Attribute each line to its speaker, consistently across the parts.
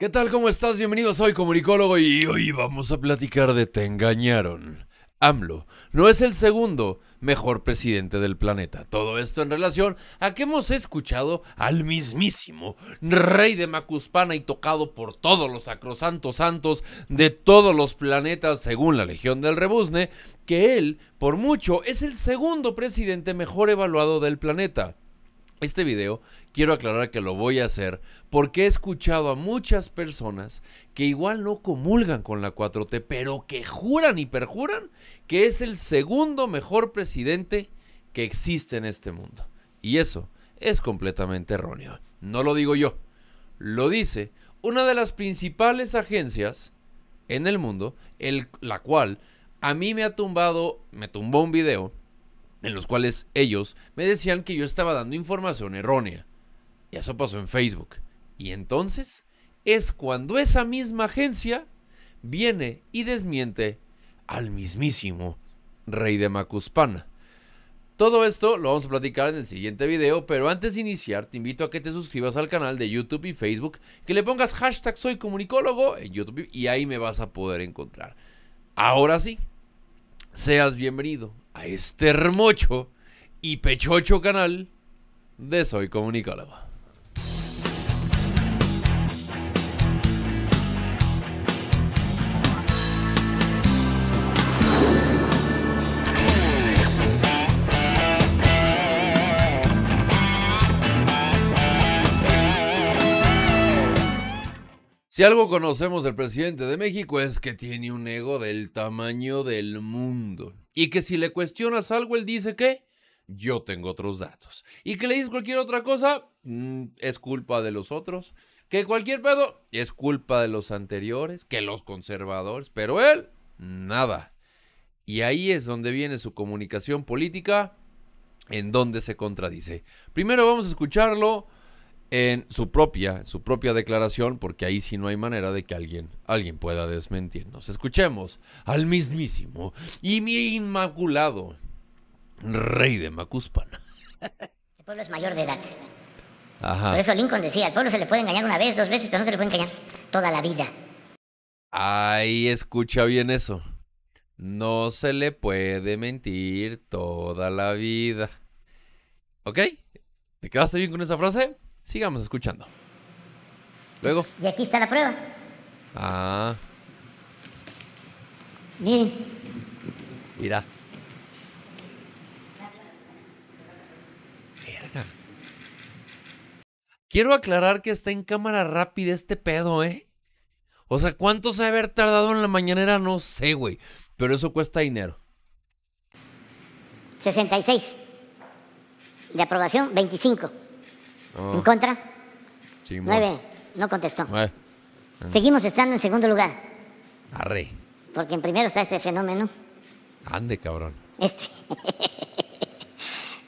Speaker 1: ¿Qué tal? ¿Cómo estás? Bienvenido, soy comunicólogo y hoy vamos a platicar de Te engañaron. AMLO no es el segundo mejor presidente del planeta. Todo esto en relación a que hemos escuchado al mismísimo rey de Macuspana y tocado por todos los sacrosantos santos de todos los planetas según la Legión del Rebuzne, que él, por mucho, es el segundo presidente mejor evaluado del planeta. Este video quiero aclarar que lo voy a hacer porque he escuchado a muchas personas que igual no comulgan con la 4T, pero que juran y perjuran que es el segundo mejor presidente que existe en este mundo. Y eso es completamente erróneo. No lo digo yo, lo dice una de las principales agencias en el mundo, la cual a mí me ha tumbado, me tumbó un video en los cuales ellos me decían que yo estaba dando información errónea. Y eso pasó en Facebook. Y entonces es cuando esa misma agencia viene y desmiente al mismísimo rey de Macuspana. Todo esto lo vamos a platicar en el siguiente video, pero antes de iniciar te invito a que te suscribas al canal de YouTube y Facebook, que le pongas hashtag soy comunicólogo en YouTube y ahí me vas a poder encontrar. Ahora sí, seas bienvenido a este hermocho y pechocho canal de Soy Comunicólogo. Si algo conocemos del presidente de México es que tiene un ego del tamaño del mundo. Y que si le cuestionas algo, él dice que yo tengo otros datos. Y que le dices cualquier otra cosa, mm, es culpa de los otros. Que cualquier pedo es culpa de los anteriores, que los conservadores, pero él, nada. Y ahí es donde viene su comunicación política, en donde se contradice. Primero vamos a escucharlo en su propia, su propia declaración, porque ahí sí no hay manera de que alguien, alguien pueda desmentirnos. Escuchemos al mismísimo y mi inmaculado rey de Macuspana.
Speaker 2: El pueblo es mayor de edad. Por eso Lincoln decía, al pueblo se le puede engañar una vez, dos veces, pero no se le puede engañar toda la vida.
Speaker 1: Ahí escucha bien eso. No se le puede mentir toda la vida. ¿Ok? ¿Te quedaste bien con esa frase? Sigamos escuchando. Luego.
Speaker 2: Y aquí está la prueba. Ah. Miren.
Speaker 1: Mira. Verga. Quiero aclarar que está en cámara rápida este pedo, ¿eh? O sea, ¿cuánto se haber tardado en la mañanera? No sé, güey. Pero eso cuesta dinero.
Speaker 2: 66. De aprobación, 25. Oh. ¿En contra? Sí, 9. No contestó. Seguimos estando en segundo lugar. Arre. Porque en primero está este fenómeno.
Speaker 1: Ande, cabrón.
Speaker 2: Este.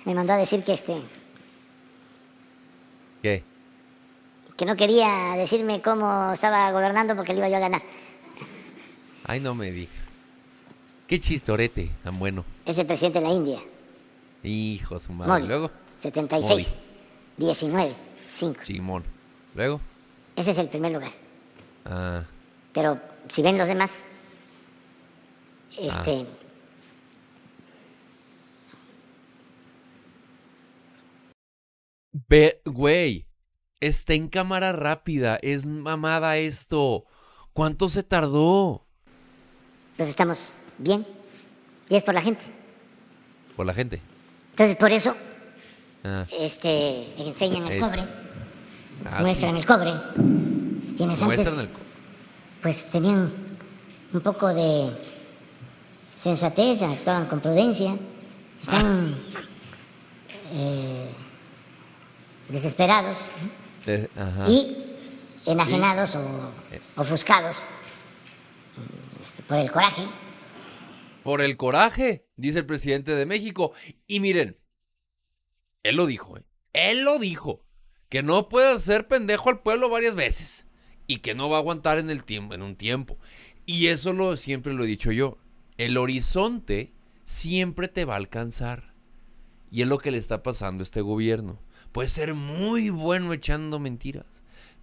Speaker 2: Me mandó a decir que este. ¿Qué? Que no quería decirme cómo estaba gobernando porque le iba yo a ganar.
Speaker 1: Ay, no me di Qué chistorete tan bueno.
Speaker 2: Es el presidente de la India.
Speaker 1: Hijo, su madre. Luego.
Speaker 2: 76. 19, 5. Simón. ¿Luego? Ese es el primer lugar. Ah. Pero si ven los demás, ah. este.
Speaker 1: Ve, güey, está en cámara rápida, es
Speaker 2: mamada esto. ¿Cuánto se tardó? Pues estamos bien. Y es por la gente. Por la gente. Entonces, por eso Ah. Este, enseñan el cobre, ah, muestran el cobre. Quienes antes, pues tenían un poco de sensatez, actuaban con prudencia, están ah. eh, desesperados y enajenados o eh. ofuscados este, por el coraje.
Speaker 1: Por el coraje, dice el presidente de México. Y miren, él lo dijo, ¿eh? Él lo dijo. Que no puede hacer pendejo al pueblo varias veces. Y que no va a aguantar en, el tiempo, en un tiempo. Y eso lo, siempre lo he dicho yo. El horizonte siempre te va a alcanzar. Y es lo que le está pasando a este gobierno. Puede ser muy bueno echando mentiras.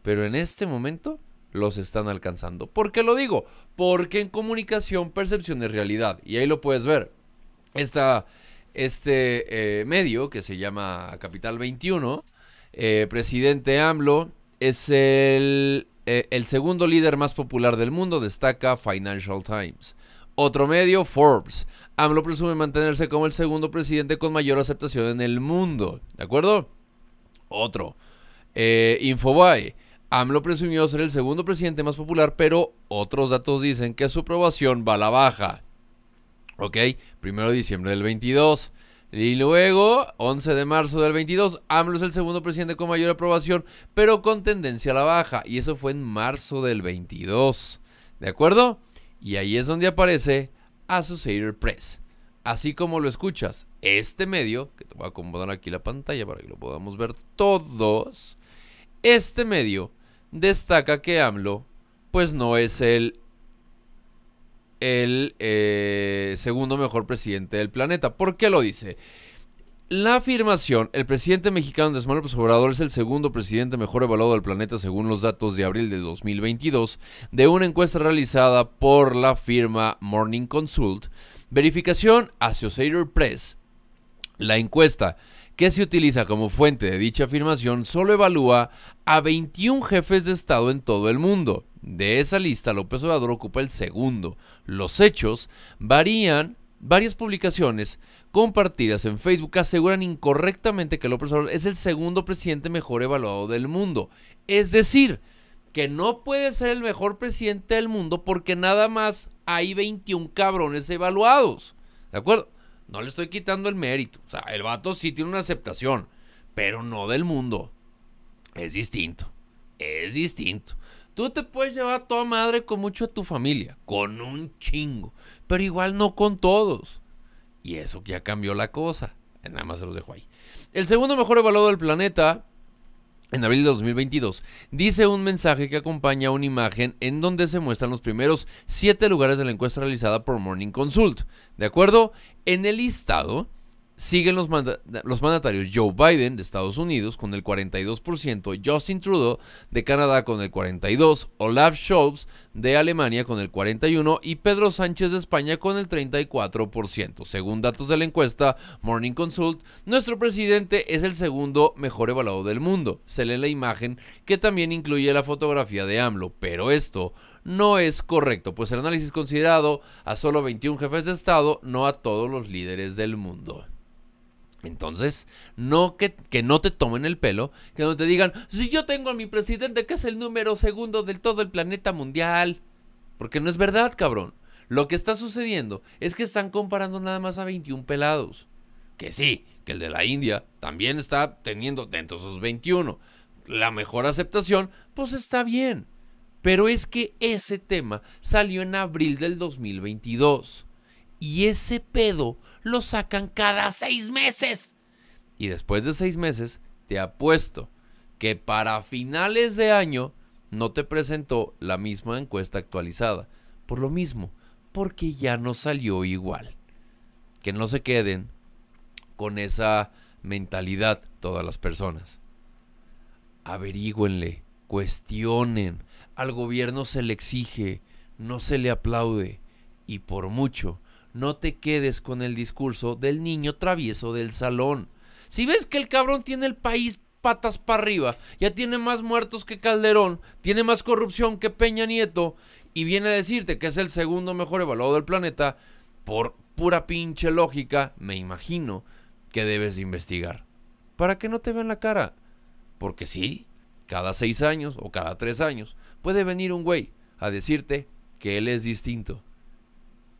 Speaker 1: Pero en este momento los están alcanzando. ¿Por qué lo digo? Porque en comunicación percepción es realidad. Y ahí lo puedes ver. Esta este eh, medio que se llama Capital 21, eh, presidente AMLO, es el, eh, el segundo líder más popular del mundo, destaca Financial Times. Otro medio, Forbes. AMLO presume mantenerse como el segundo presidente con mayor aceptación en el mundo. ¿De acuerdo? Otro. Infobae. AMLO presumió ser el segundo presidente más popular, pero otros datos dicen que su aprobación va a la baja. ¿Ok? Primero de diciembre del 22. Y luego, 11 de marzo del 22, AMLO es el segundo presidente con mayor aprobación, pero con tendencia a la baja. Y eso fue en marzo del 22. ¿De acuerdo? Y ahí es donde aparece Associated Press. Así como lo escuchas, este medio, que te voy a acomodar aquí la pantalla para que lo podamos ver todos, este medio destaca que AMLO, pues no es el el eh, segundo mejor presidente del planeta. ¿Por qué lo dice? La afirmación, el presidente mexicano Andrés Manuel López Obrador es el segundo presidente mejor evaluado del planeta según los datos de abril de 2022 de una encuesta realizada por la firma Morning Consult, verificación Associated Press. La encuesta que se utiliza como fuente de dicha afirmación solo evalúa a 21 jefes de Estado en todo el mundo. De esa lista, López Obrador ocupa el segundo. Los hechos varían. Varias publicaciones compartidas en Facebook aseguran incorrectamente que López Obrador es el segundo presidente mejor evaluado del mundo. Es decir, que no puede ser el mejor presidente del mundo porque nada más hay 21 cabrones evaluados. ¿De acuerdo? No le estoy quitando el mérito. O sea, el vato sí tiene una aceptación, pero no del mundo. Es distinto. Es distinto. Tú te puedes llevar a toda madre con mucho a tu familia, con un chingo, pero igual no con todos. Y eso ya cambió la cosa. Eh, nada más se los dejo ahí. El segundo mejor evaluado del planeta, en abril de 2022, dice un mensaje que acompaña una imagen en donde se muestran los primeros siete lugares de la encuesta realizada por Morning Consult. ¿De acuerdo? En el listado Siguen los, mandatarios Joe Biden de Estados Unidos con el 42%, Justin Trudeau de Canadá con el 42%, Olaf Scholz de Alemania con el 41% y Pedro Sánchez de España con el 34%. Según datos de la encuesta Morning Consult, nuestro presidente es el segundo mejor evaluado del mundo. Se lee la imagen que también incluye la fotografía de AMLO, pero esto no es correcto, pues el análisis considerado a solo 21 jefes de Estado, no a todos los líderes del mundo. Entonces, no que, que, no te tomen el pelo, que no te digan, si yo tengo a mi presidente que es el número segundo del todo el planeta mundial. Porque no es verdad, cabrón. Lo que está sucediendo es que están comparando nada más a 21 pelados. Que sí, que el de la India también está teniendo dentro de esos 21 la mejor aceptación, pues está bien. Pero es que ese tema salió en abril del 2022. Y ese pedo lo sacan cada seis meses. Y después de seis meses, te apuesto que para finales de año no te presentó la misma encuesta actualizada. Por lo mismo, porque ya no salió igual. Que no se queden con esa mentalidad todas las personas. averigüenle cuestionen. Al gobierno se le exige, no se le aplaude. Y por mucho no te quedes con el discurso del niño travieso del salón. Si ves que el cabrón tiene el país patas para arriba, ya tiene más muertos que Calderón, tiene más corrupción que Peña Nieto, y viene a decirte que es el segundo mejor evaluado del planeta, por pura pinche lógica, me imagino que debes investigar. Para que no te vean la cara. Porque sí, cada seis años o cada tres años puede venir un güey a decirte que él es distinto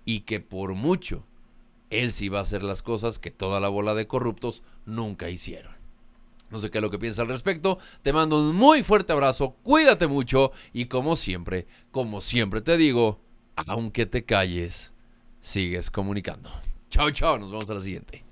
Speaker 1: y que por mucho él sí va a hacer las cosas que toda la bola de corruptos nunca hicieron. No sé qué es lo que piensas al respecto. Te mando un muy fuerte abrazo, cuídate mucho y como siempre, como siempre te digo, aunque te calles, sigues comunicando. Chao, chao, nos vemos a la siguiente.